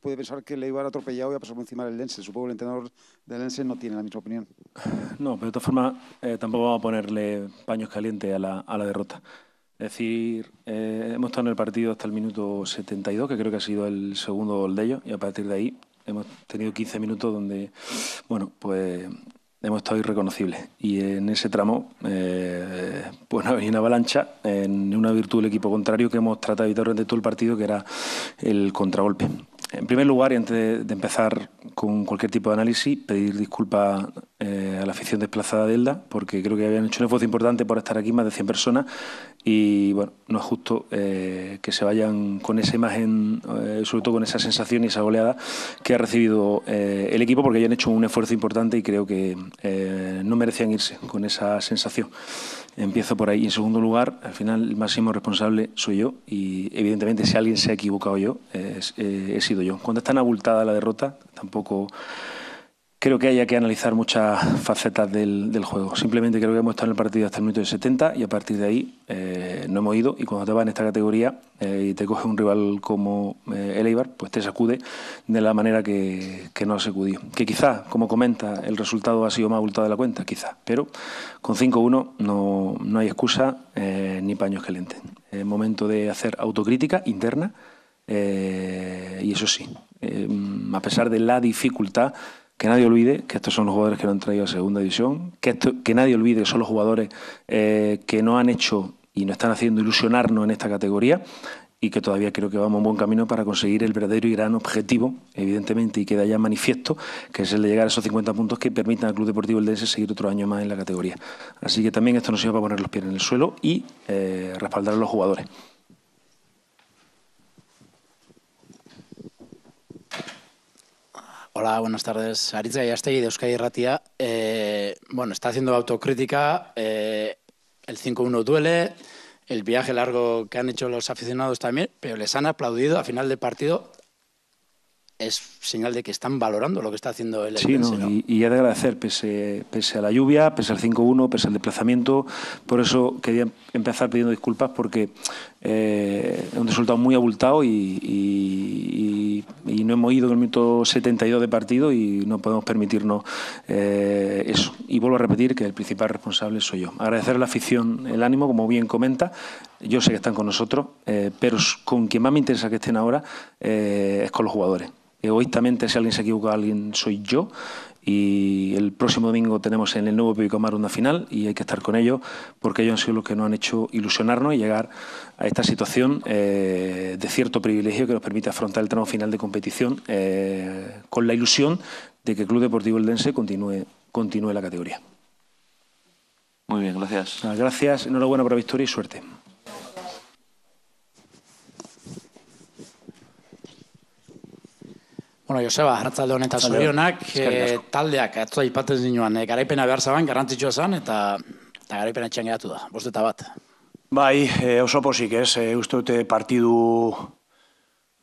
puede pensar que le iba a atropellado y a pasar por encima del Lense. Supongo que el entrenador del Lense no tiene la misma opinión. No, pero de todas formas eh, tampoco vamos a ponerle paños calientes a la, a la derrota. Es decir, eh, hemos estado en el partido hasta el minuto 72, que creo que ha sido el segundo gol de ellos, y a partir de ahí hemos tenido 15 minutos donde, bueno, pues hemos estado irreconocibles. Y en ese tramo, eh, pues una avalancha en una virtud del equipo contrario que hemos tratado de evitar durante todo el partido, que era el contragolpe. En primer lugar, y antes de empezar con cualquier tipo de análisis, pedir disculpas eh, a la afición desplazada de Elda, porque creo que habían hecho un esfuerzo importante por estar aquí, más de 100 personas, y bueno, no es justo eh, que se vayan con esa imagen, eh, sobre todo con esa sensación y esa goleada que ha recibido el equipo, porque hayan hecho un esfuerzo importante y creo que no merecían irse con esa sensación. Empiezo por ahí. Y en segundo lugar, al final el máximo responsable soy yo y evidentemente si alguien se ha equivocado yo, he sido yo. Cuando es tan abultada la derrota, tampoco creo que haya que analizar muchas facetas del, juego. Simplemente creo que hemos estado en el partido hasta el minuto de 70 y a partir de ahí eh, no hemos ido. Y cuando te vas en esta categoría eh, y te coge un rival como eh, el Eibar, pues te sacude de la manera que, no ha sacudido. Que quizás, como comenta, el resultado ha sido más abultado de la cuenta, quizás. Pero con 5-1 no, no, hay excusa ni paños que lenten. Es momento de hacer autocrítica interna. y eso sí, a pesar de la dificultad, que nadie olvide que estos son los jugadores que no han traído a segunda división, que, nadie olvide que son los jugadores eh, que no han hecho y no están haciendo ilusionarnos en esta categoría y que todavía creo que vamos un buen camino para conseguir el verdadero y gran objetivo, evidentemente, y queda ya manifiesto, que es el de llegar a esos 50 puntos que permitan al Club Deportivo Eldense seguir otro año más en la categoría. Así que también esto nos sirve a poner los pies en el suelo y eh, respaldar a los jugadores. Hola, buenas tardes. Aritz Gallastegui de Euskadi Ratia. Eh, bueno, está haciendo autocrítica. Eh, el 5-1 duele. El viaje largo que han hecho los aficionados también, pero les han aplaudido a final del partido es señal de que están valorando lo que está haciendo el Sí, y, y, he de agradecer, pese, a la lluvia, pese al 5-1, pese al desplazamiento. Por eso quería empezar pidiendo disculpas porque eh, es un resultado muy abultado y, no hemos ido en el minuto 72 de partido y no podemos permitirnos eh, eso. Y vuelvo a repetir que el principal responsable soy yo. Agradecer a la afición el ánimo, como bien comenta. Yo sé que están con nosotros, eh, pero con quien más me interesa que estén ahora es con los jugadores. Egoístamente, eh, si alguien se equivoca, alguien soy yo. Y el próximo domingo tenemos en el nuevo Pibicomar una final y hay que estar con ellos porque ellos han sido los que nos han hecho ilusionarnos y llegar a esta situación eh, de cierto privilegio que nos permite afrontar el tramo final de competición eh, con la ilusión de que el Club Deportivo Eldense continúe, continúe la categoría. Muy bien, gracias. Gracias, enhorabuena por la victoria y suerte. Bueno, Joseba, hartzalde honetan Zalde. Eh, taldeak atzua ipaten zinuan, eh, garaipena behar zaban, garantzitsua zan, eta, eta garaipena txan geratu da, bosteta bat. Bai, e, oso posik ez, e, uste dute partidu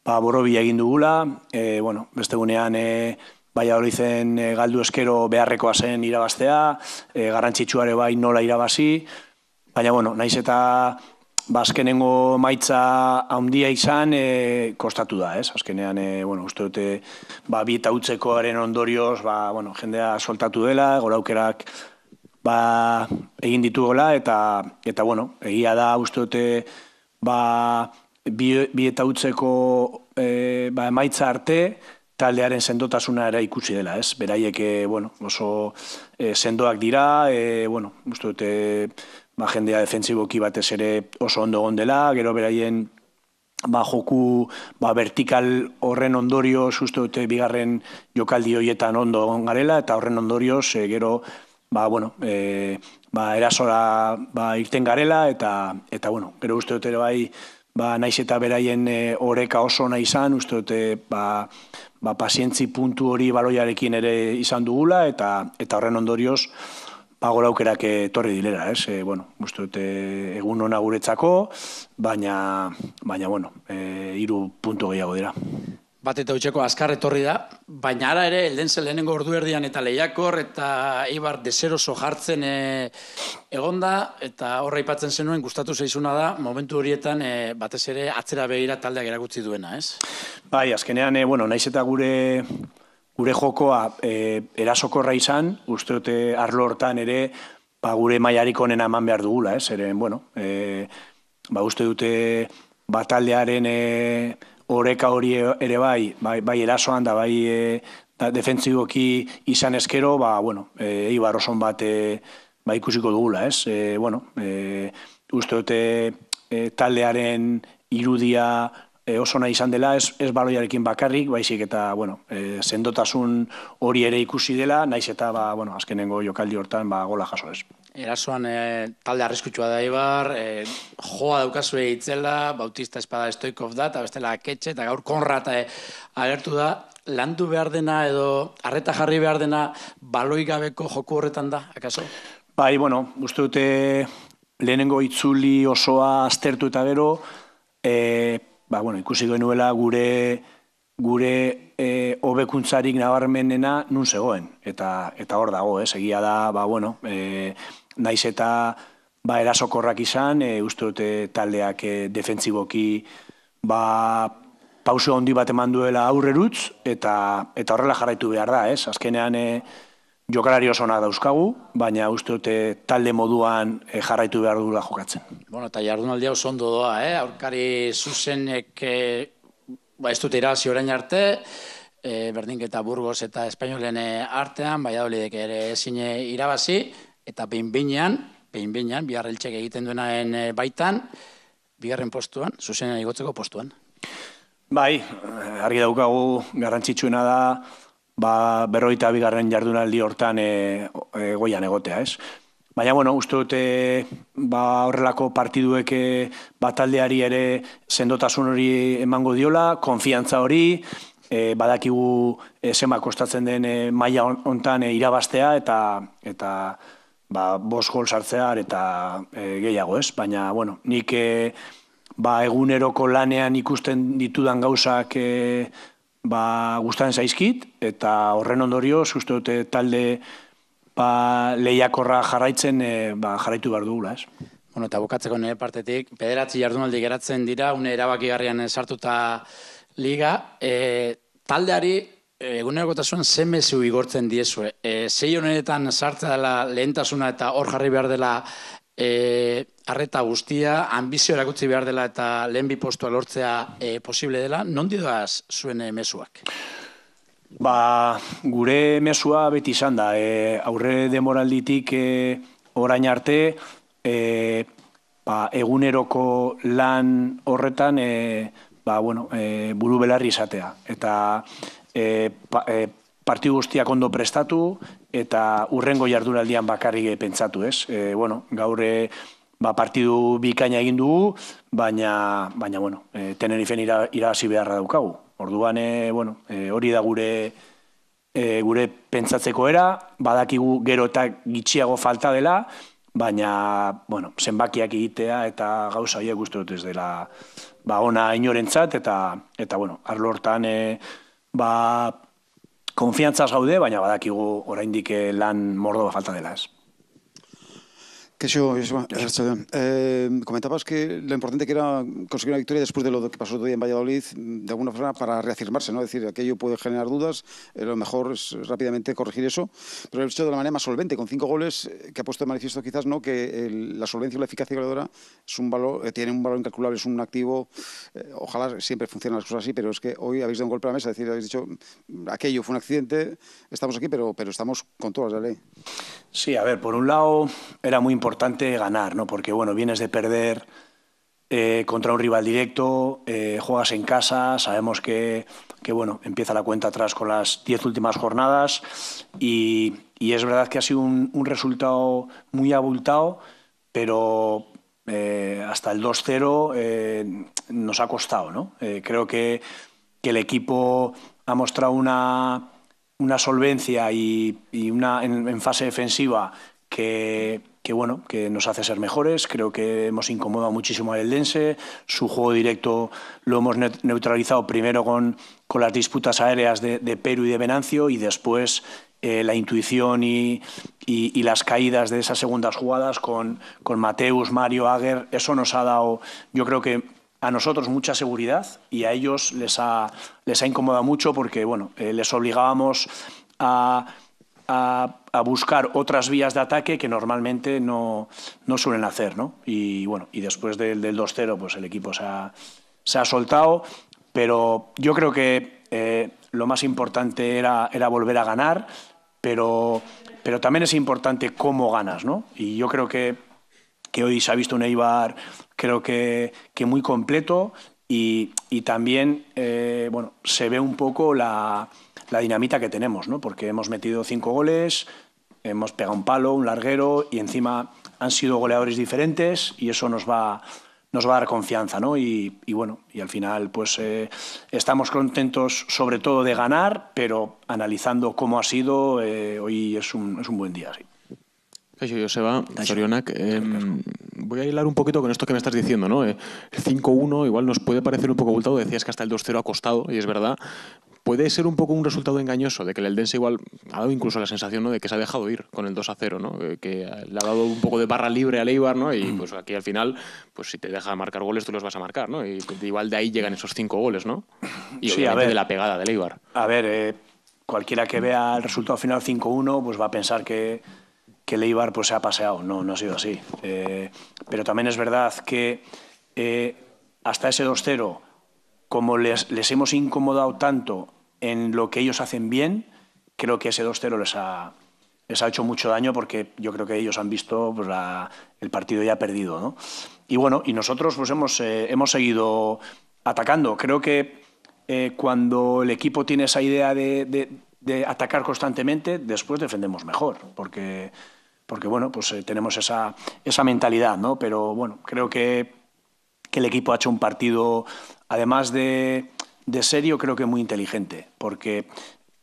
ba, borobi egin dugula, e, bueno, beste gunean, e, bai galdu eskero beharrekoa zen irabaztea, e, garantzitsua ere bai nola irabazi, baina bueno, naiz eta bazkenengo ba, maitza handia izan e, kostatu da, ez? Azkenean, e, bueno, uste dute, ba, bi eta ondorioz, ba, bueno, jendea soltatu dela, goraukerak ba, egin ditu gola, eta, eta bueno, egia da, uste dute, ba, bi, eta utzeko e, eh, ba, maitza arte, taldearen sendotasuna era ikusi dela, ez? Beraiek, eh, bueno, oso e, sendoak dira, e, bueno, uste dute, ba, jendea defensiboki batez ere oso ondo gondela, gero beraien, ba, joku, ba, vertikal horren ondorio uste dute, bigarren jokaldi hoietan ondo garela eta horren ondorioz, e, gero, ba, bueno, e, ba, erasora, ba, irten garela, eta, eta, bueno, gero uste dute, bai, ba, naiz eta beraien e, oreka oso nahi izan, uste dut, e, ba, ba, pazientzi puntu hori baloiarekin ere izan dugula, eta eta horren ondorioz, ba, gola aukerak etorri dilera, ez? E, bueno, uste dut, e, egun hona guretzako, baina, baina bueno, e, iru puntu gehiago dira bat eta utxeko azkar etorri da, baina ara ere, elden lehenengo ordu erdian eta lehiakor, eta ibar dezero jartzen e, egonda, eta horra ipatzen zenuen, gustatu zeizuna da, momentu horietan e, batez ere atzera behira taldea geragutzi duena, ez? Bai, azkenean, e, bueno, naiz eta gure, gure jokoa e, erasoko raizan, uste dute arlo hortan ere, ba, gure maiarik onena eman behar dugula, ez? Eren, bueno, e, ba, uste dute bataldearen... E, oreka hori ere bai, bai, bai erasoan da bai e, defensiboki izan eskero, ba, bueno, e, eibar bat e, ba, ikusiko dugula, ez? E, bueno, e, uste dute e, taldearen irudia e, oso nahi izan dela, ez, ez baloiarekin bakarrik, baizik eta, bueno, e, sendotasun hori ere ikusi dela, naiz eta, ba, bueno, azkenengo jokaldi hortan, ba, gola jaso ez. Erasoan eh, talde arriskutsua da Ibar, eh, joa daukazu itzela, bautista espada estoikov da, eta bestela aketxe, eta gaur konra eta e, eh, alertu da, landu behar dena edo arreta jarri behar dena baloi gabeko joku horretan da, akaso? Bai, bueno, uste dute lehenengo itzuli osoa aztertu eta bero, e, ba, bueno, ikusi goi nuela gure gure e, obekuntzarik nabarmenena nun zegoen. Eta, eta hor dago, ez, egia da, ba, bueno, naiz eta ba, erasokorrak izan, e, uste dute taldeak e, eh, defentziboki ba, pauso ondi bat eman duela aurrerutz, eta, eta horrela jarraitu behar da, ez? Azkenean e, jokalari oso nahi dauzkagu, baina uste dute talde moduan e, jarraitu behar dugula jokatzen. Bueno, eta jardunaldi oso ondo doa, eh? aurkari zuzenek e, ba, ez dute irazi orain arte, Berdinketa Burgos eta Espainolene artean, bai ere ezin irabazi, eta behin behinean, bihar egiten duenaen eh, baitan, bigarren postuan, zuzenean igotzeko postuan. Bai, eh, argi daukagu garrantzitsuna da, ba, berroita bigarren jardunaldi hortan e, eh, goian egotea, ez? Baina, bueno, uste dute ba, horrelako partiduek bataldeari ere sendotasun hori emango diola, konfiantza hori, e, badakigu e, zema kostatzen den e, maila hontan irabastea, eta, eta ba, bos gol eta e, gehiago ez, baina, bueno, nik e, ba, eguneroko lanean ikusten ditudan gauzak e, ba, gustan zaizkit, eta horren ondorio, uste dute talde ba, lehiakorra jarraitzen, e, ba, jarraitu behar dugula ez. Bueno, eta bukatzeko nire partetik, pederatzi jardunaldi geratzen dira, une erabakigarrian sartuta liga, e, taldeari Eh, egunerokotasun ze mezu igortzen diezu. E, eh? zei eh, honetan sartzea dela lehentasuna eta hor jarri behar dela e, arreta guztia, ambizio erakutzi behar dela eta lehen bipostua lortzea e, posible dela, non didoaz zuen mezuak? Ba, gure mesua beti izan da. aurre demoralditik e, orain arte, e, ba, eguneroko lan horretan e, ba, bueno, e, buru belarri izatea. Eta, E, e, partidu guztiak ondo prestatu eta urrengo jardunaldian bakarrik pentsatu, ez? E, bueno, gaur e, ba, partidu bikaina egin dugu, baina, baina bueno, e, ira, irabazi beharra daukagu. Orduan, e, bueno, e, hori da gure e, gure pentsatzeko era, badakigu gero eta gitxiago falta dela, baina, bueno, zenbakiak egitea eta gauza hoiek gustu dut ez dela ba ona inorentzat eta eta bueno, arlo hortan eh ba, konfiantzaz gaude, baina badakigu oraindik eh, lan mordoa falta dela ez. Eh, comentabas que lo importante que era conseguir una victoria después de lo que pasó otro día en Valladolid, de alguna forma para reafirmarse, ¿no? Es decir, aquello puede generar dudas, eh, lo mejor es rápidamente corregir eso, pero lo he hecho de la manera más solvente, con cinco goles, eh, que ha puesto de manifiesto quizás, ¿no? Que la solvencia y la eficacia goleadora es un valor, tiene un valor incalculable, es un activo, ojalá siempre funcionen las cosas así, pero es que hoy habéis dado un golpe a la mesa, es decir, habéis dicho, aquello fue un accidente, estamos aquí, pero, pero estamos con todas las ley. Sí, a ver, por un lado era muy importante ganar, ¿no? Porque bueno, vienes de perder eh, contra un rival directo, eh, juegas en casa, sabemos que, bueno, empieza la cuenta atrás con las diez últimas jornadas y, es verdad que ha sido un, resultado muy abultado, pero eh, hasta el 2-0 nos ha costado, ¿no? creo que, que el equipo ha mostrado una una solvencia y, una en, fase defensiva que, bueno, que nos hace ser mejores. Creo que hemos incomodado muchísimo al Eldense. Su juego directo lo hemos neutralizado primero con, con las disputas aéreas de, Perú y de Venancio y después eh, la intuición y, las caídas de esas segundas jugadas con, Mateus, Mario, Aguer, eso nos ha dado, yo creo que a nosotros mucha seguridad y a ellos les ha, les ha incomodado mucho porque bueno, eh, les obligábamos a, buscar otras vías de ataque que normalmente no, suelen hacer. ¿no? Y bueno, y después del, 2-0, pues el equipo se ha, soltado. Pero yo creo que eh, lo más importante era, era volver a ganar, pero, pero también es importante cómo ganas, ¿no? Y yo creo que hoy se ha visto un Eibar creo que, muy completo y, también eh, bueno, se ve un poco la, dinamita que tenemos, ¿no? porque hemos metido cinco goles, hemos pegado un palo, un larguero y encima han sido goleadores diferentes y eso nos va, nos va a dar confianza. ¿no? Y, bueno, y al final pues eh, estamos contentos sobre todo de ganar, pero analizando cómo ha sido, eh, hoy es un, es un buen día. Sí yo Joseba, va Eh, em, voy a hilar un poquito con esto que me estás diciendo, ¿no? Eh, el 5-1 igual nos puede parecer un poco abultado, decías que hasta el 2-0 ha costado, y es verdad. Puede ser un poco un resultado engañoso, de que el Eldense igual ha dado incluso la sensación ¿no? de que se ha dejado ir con el 2 0, ¿no? Eh, que le ha dado un poco de barra libre al Eibar, ¿no? y mm. pues aquí al final, pues si te deja marcar goles, tú los vas a marcar, ¿no? y igual de ahí llegan esos cinco goles, ¿no? y de la pegada del Eibar. A ver, eh, cualquiera que vea el resultado final 5-1, pues va a pensar que, que el pues, se ha paseado. No, no ha sido así. Eh, pero también es verdad que eh, hasta ese 2-0, como les, les, hemos incomodado tanto en lo que ellos hacen bien, creo que ese 2-0 les ha, les ha hecho mucho daño porque yo creo que ellos han visto pues, el partido ya perdido. Y bueno, y nosotros pues, hemos, eh, hemos seguido atacando. Creo que cuando el equipo tiene esa idea de, de atacar constantemente, después defendemos mejor, porque porque bueno, pues eh, tenemos esa, mentalidad, ¿no? Pero bueno, creo que, el equipo ha hecho un partido, además de, serio, creo que muy inteligente, porque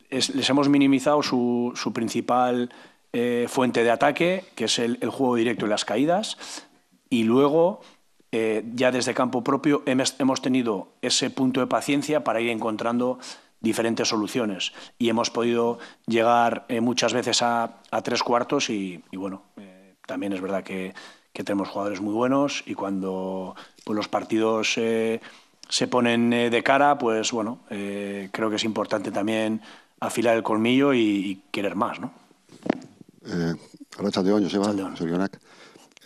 les hemos minimizado su, su principal eh, fuente de ataque, que es el, juego directo y las caídas, y luego... Eh, ya desde campo propio hemos tenido ese punto de paciencia para ir encontrando diferentes soluciones y hemos podido llegar eh, muchas veces a, tres cuartos y, bueno, eh, también es verdad que, tenemos jugadores muy buenos y cuando pues, los partidos eh, se ponen de cara, pues bueno, creo que es importante también afilar el colmillo y, querer más, ¿no?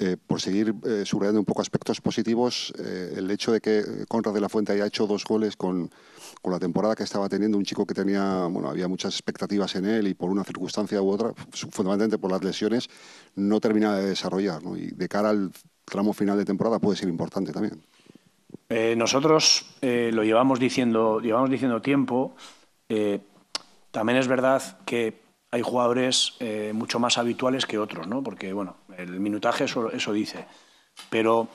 Eh, por seguir eh, subrayando un poco aspectos positivos, eh, el hecho de que Conrad de la Fuente haya hecho dos goles con, la temporada que estaba teniendo, un chico que tenía, bueno, había muchas expectativas en él y por una circunstancia u otra, fundamentalmente por las lesiones, no termina de desarrollar. Y de cara al tramo final de temporada puede ser importante también. nosotros lo llevamos diciendo, llevamos diciendo tiempo. también es verdad que hay jugadores eh, mucho más habituales que otros, ¿no? porque bueno, el minutaje eso, dice. Pero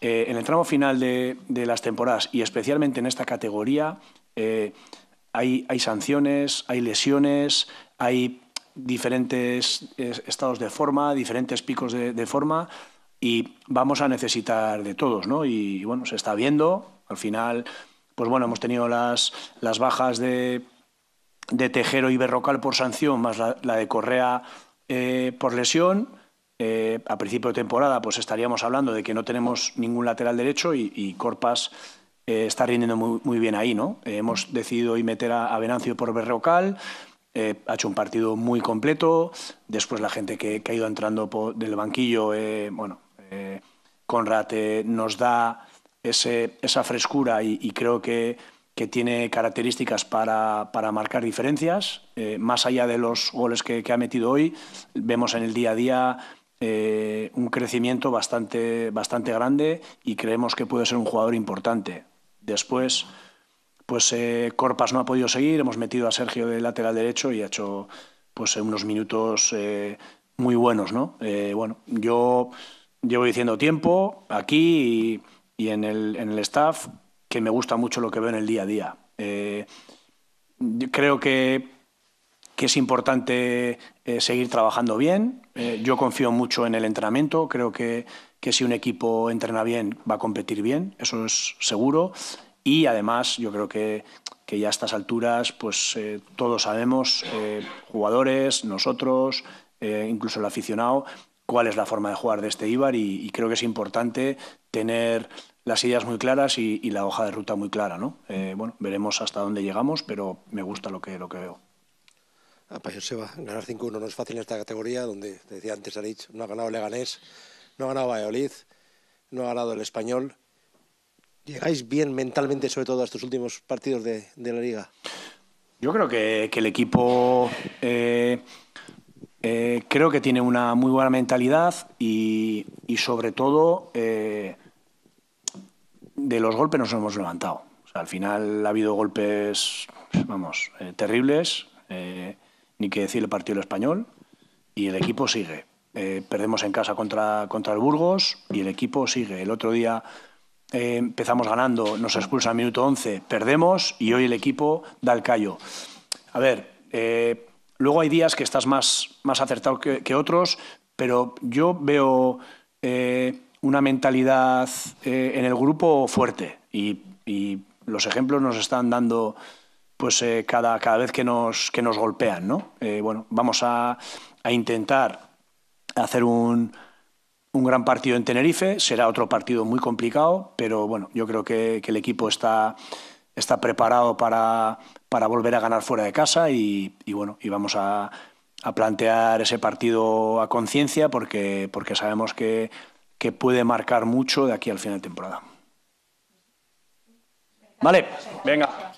eh, en el tramo final de, las temporadas, y especialmente en esta categoría, eh, hay, hay sanciones, hay lesiones, hay diferentes estados de forma, diferentes picos de, forma, y vamos a necesitar de todos, ¿no? Y, bueno, se está viendo, al final, pues bueno, hemos tenido las, las bajas de de Tejero y Berrocal por sanción, más la, de Correa eh, por lesión. Eh, a principio de temporada, pues estaríamos hablando de que no tenemos ningún lateral derecho y, Corpas eh, está rindiendo muy, bien ahí, ¿no? hemos decidido hoy meter a, Venancio por Berrocal. ha hecho un partido muy completo. Después la gente que, ha ido entrando del banquillo, bueno, nos da ese, esa frescura y creo que que tiene características para, marcar diferencias. Eh, más allá de los goles que, ha metido hoy, vemos en el día a día eh, un crecimiento bastante, bastante grande y creemos que puede ser un jugador importante. Después, pues Corpas eh, no ha podido seguir, hemos metido a Sergio de lateral derecho y ha hecho pues, unos minutos muy buenos. bueno, yo llevo diciendo tiempo aquí y, en, el, en el staff me gusta mucho lo que veo en el día a día. Eh, creo que, es importante eh, seguir trabajando bien. Eh, yo confío mucho en el entrenamiento. Creo que, si un equipo entrena bien, va a competir bien. Eso es seguro. Y además, yo creo que, ya a estas alturas, pues todos sabemos, jugadores, nosotros, incluso el aficionado, cuál es la forma de jugar de este Ibar y, y creo que es importante tener las ideas muy claras y, la hoja de ruta muy clara. ¿no? Eh, bueno, veremos hasta dónde llegamos, pero me gusta lo que, lo que veo. A se va. Ganar 5-1 no es fácil en esta categoría, donde te decía antes Arich, no ha ganado Leganés, no ha ganado Valladolid, no ha ganado el Español. ¿Llegáis bien mentalmente, sobre todo, a estos últimos partidos de, la Liga? Yo creo que, el equipo... Eh, eh, creo que tiene una muy buena mentalidad y, sobre todo de los golpes nos hemos levantado. al final ha habido golpes, vamos, eh, terribles, eh, ni que decir el partido del español, y el equipo sigue. Eh, perdemos en casa contra, contra el Burgos y el equipo sigue. El otro día empezamos ganando, nos expulsa al minuto 11, perdemos y hoy el equipo da el callo. A ver, luego hay días que estás más, más acertado que, otros, pero yo veo una mentalidad eh, en el grupo fuerte y, los ejemplos nos están dando pues eh, cada, cada vez que nos, que nos golpean. ¿no? Eh, bueno, vamos a, intentar hacer un, gran partido en Tenerife, será otro partido muy complicado, pero bueno, yo creo que, el equipo está, está preparado para, volver a ganar fuera de casa y, bueno, y vamos a, a plantear ese partido a conciencia porque, porque sabemos que que puede marcar mucho de aquí al final de temporada. Vale, venga.